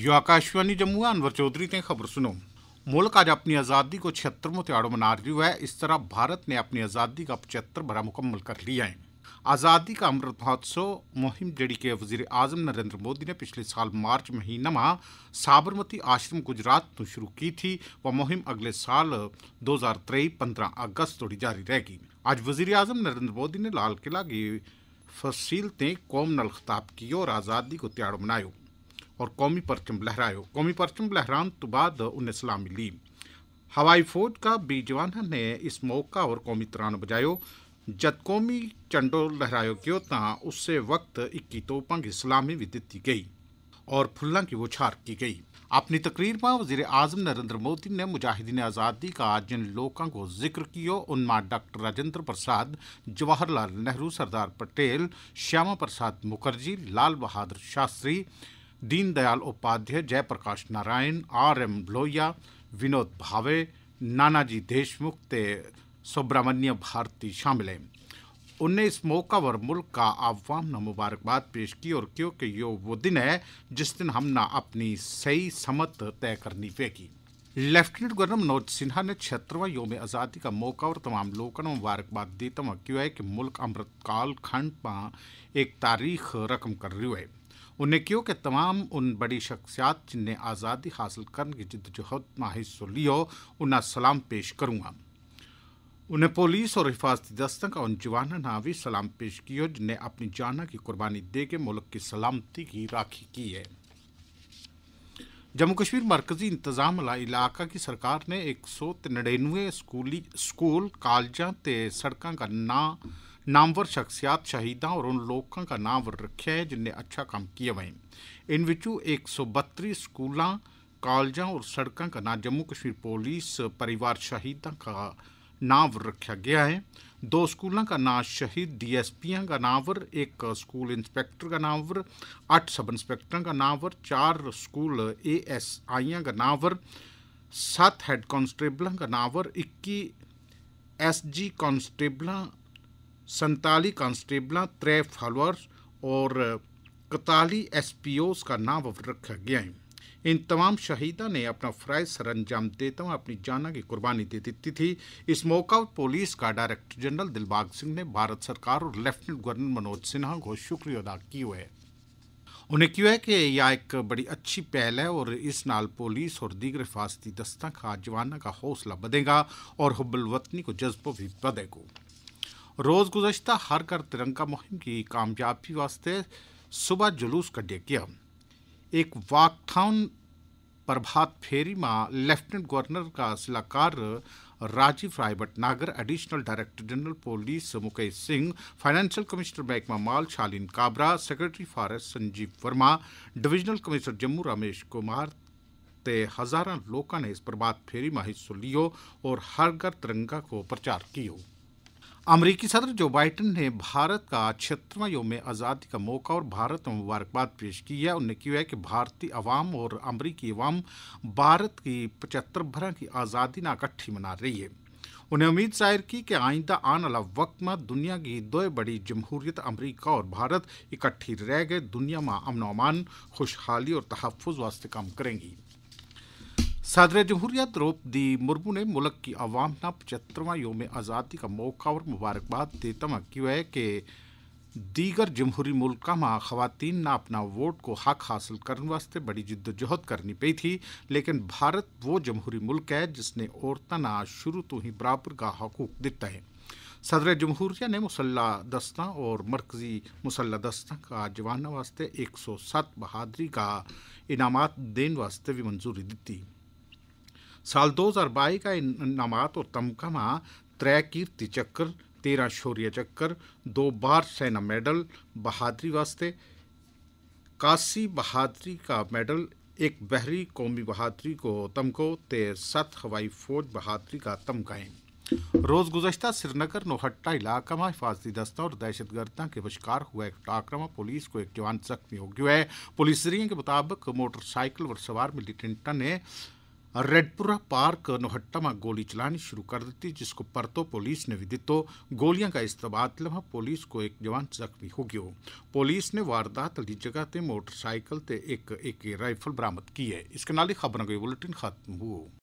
यो आकाशवाणी जम्मू अनवर चौधरी ने खबर सुनो मुल्क आज अपनी आज़ादी को छिहत्तरवों त्याड़ों मना रही है इस तरह भारत ने अपनी आज़ादी का पचहत्तर भरा मुकम्मल कर लिया है आज़ादी का अमृत महोत्सव मुहिम जड़ी के वजीर आजम नरेंद्र मोदी ने पिछले साल मार्च महीने में साबरमती आश्रम गुजरात तो शुरू की थी वह मुहिम अगले साल दो हज़ार तेई पंद्रह अगस्त तोड़ी जारी रहेगी आज वजीर आजम नरेंद्र मोदी ने लाल किला की फसील ते कौम नल खिताब किया और आज़ादी को त्याड़ो मनायो और कौमी परचम लहराया कौमी परचम लहराने तो बाद उन्हें सलामी ली हवाई फौज का बी जवान ने इस मौका और कौमी तरान बजायो जब कौमी चंडो लहरायो गयो तो उससे वक्त इक्की की सलामी भी दी गई और फुल्ला की बुछार की गई अपनी तकरीर में वजीर आजम नरेंद्र मोदी ने मुजाहिदीन आज़ादी का जिन लोगों को जिक्र किया उनमें doctor Rajendra Prasad Jawaharlal Nehru Sardar Patel Shyama Prasad Mukherjee Lal Bahadur Shastri Deendayal Upadhyay Jayaprakash Narayan R M Lohia Vinod Bhave Nanaji Deshmukh ते सुब्रमण्य भारती शामिल हैं उनने इस मौका पर मुल्क का आवाम ने मुबारकबाद पेश की और क्योंकि यो वो दिन है जिस दिन हम ना अपनी सही समत तय करनी पेगी लेफ्टिनेंट गवर्नर मनोज सिन्हा ने छत्रवा योम आज़ादी का मौका और तमाम लोगों ने मुबारकबाद दी तो क्यों है कि मुल्क अमृतकाल खंड पर एक तारीख रकम कर रही है उन्हें क्यों कि तमाम उन बड़ी शख्सियात जिन्हें आज़ादी हासिल करने की जिदोजहद में हिस्सों लियो उन्हें सलाम पेश करूँगा उन्हें पुलिस और हिफाजती दस्तों का उन जवाना ना भी सलाम पेश किया जिन्हें अपनी जाना की कुर्बानी दे के मुल्क की सलामती की राखी की है जम्मू कश्मीर मरकजी इंतजाम इलाका की सरकार ने एक सौ तिरानवे स्कूली स्कूल कालजा सड़कों का ना नामवर शख्सियात शहीदा और उन लोगों का नाम रखे है जिन्हें अच्छा काम किया ਵੇ इन विचू एक सौ बत्ती स्कूलों कॉलेजों और सड़कों का नाम जम्मू कश्मीर पुलिस परिवार ਸ਼ਹੀਦਾਂ का नाम रखा गया है दो स्कूलों का नाम शहीद डीएसपीएं का नावर एक स्कूल इंस्पेक्टर का नावर अठ सब इंस्पेक्टर का नावर चार स्कूल ए एस एएसआईयां का नावर सात हेड कॉन्स्टेबलों का नावर इक्की जी कॉन्स्टेबलों संताली कांस्टेबल त्रै फॉलोअर्स और कताली एस पी का नाम रखा गया है इन तमाम शहीदा ने अपना फ्राय सर अंजाम देते हुए अपनी जाना की कुर्बानी दे दी थी इस मौका पर पुलिस का डायरेक्टर जनरल दिलबाग सिंह ने भारत सरकार और लेफ्टिनेंट गवर्नर मनोज सिन्हा को शुक्रिया अदा किया है उन्हें क्यों है कि यह एक बड़ी अच्छी पहल है और इस नाल पुलिस और दीगर हिफाजती दस्तों का जवाना का हौसला बढ़ेगा और हब्बुल वतनी को जज्बा भी बढ़ेगा रोज़ गुजशत हर घर तिरंगा मुहिम की कामयाबी वास्ते सुबह जुलूस कटे गया एक वाकथाउन प्रभात फेरी में लेफ्टिनेंट गवर्नर का सलाहकार Rajeev Rai Bhatnagar additional director general police Mukesh Singh financial commissioner महकमा माल Shaleen Kabra secretary forest Sanjeev Verma divisional commissioner Jammu Ramesh Kumar ते हजारा लोगों ने इस प्रभात फेरी में हिस्सों लियो और हर घर तिरंगा को प्रचार किया अमरीकी सदर जो बाइडन ने भारत का क्षेत्रवा योम आज़ादी का मौका और भारत में मुबारकबाद पेश की है उन्होंने क्यों है कि भारतीय अवाम और अमरीकी अवाम भारत की पचहत्तर भरा की आज़ादी ना इकट्ठी मना रही है उन्हें उम्मीद जाहिर की कि आइंदा आने वाला वक्त में दुनिया की दो बड़ी जमहूरियत अमरीका और भारत इकट्ठी रह गए दुनिया में अमन अमान खुशहाली और तहफ़ वास्ते काम करेंगी सदर जमहूरियत द्रौपदी मुर्मू ने मुल्क की अवाम ना पचहत्तरवा योम आज़ादी का मौका और मुबारकबाद देता क्यों है कि दीगर जमहूरी मुल्क में खातन ने अपना वोट को हक हासिल करने वास्ते बड़ी जिद्दोजहद करनी पी थी लेकिन भारत वो जमहूरी मुल्क है जिसने औरतों ना शुरू तो ही बराबर का हकूक दिता है सदर जमहूरिया ने मुसल्ला दस्ता और मरकजी मुसल्ला दस्ता का जवाना वास्ते एक सौ सत्त बहादरी का इनामत देने वास्ते भी मंजूरी दी साल 2022 का इनामात और तमकमा त्रै कीर्ति चक्कर तेरह शौर्य चक्कर दो बार सेना मेडल बहादरी वास्ते काशी बहादरी का मेडल एक बहरी कौमी बहादरी को तमको ते सत हवाई फौज बहादरी का तमकाएं रोज़ गुजशत श्रीनगर नोहट्टा इलाका में हिफाजती दस्ता और दहशत गर्दा के बशकार हुआ एक टाकरा में पुलिस को एक जवान जख्मी हो गया है पुलिस जरिए के मुताबिक मोटरसाइकिल और सवार मिलिटेंटा ने रेडपुरा पार्क नोहट्टा में गोली चलानी शुरू कर दी जिसको परतो पुलिस ने विदितो गोलियां का इस्तेमाल लम्हा पुलिस को एक जवान जख्मी हो गयो पुलिस ने वारदात ली जगह से मोटरसाइकिल एक एक राइफल बरामद की है इसके नाल ही खबर बुलेटिन खत्म हुआ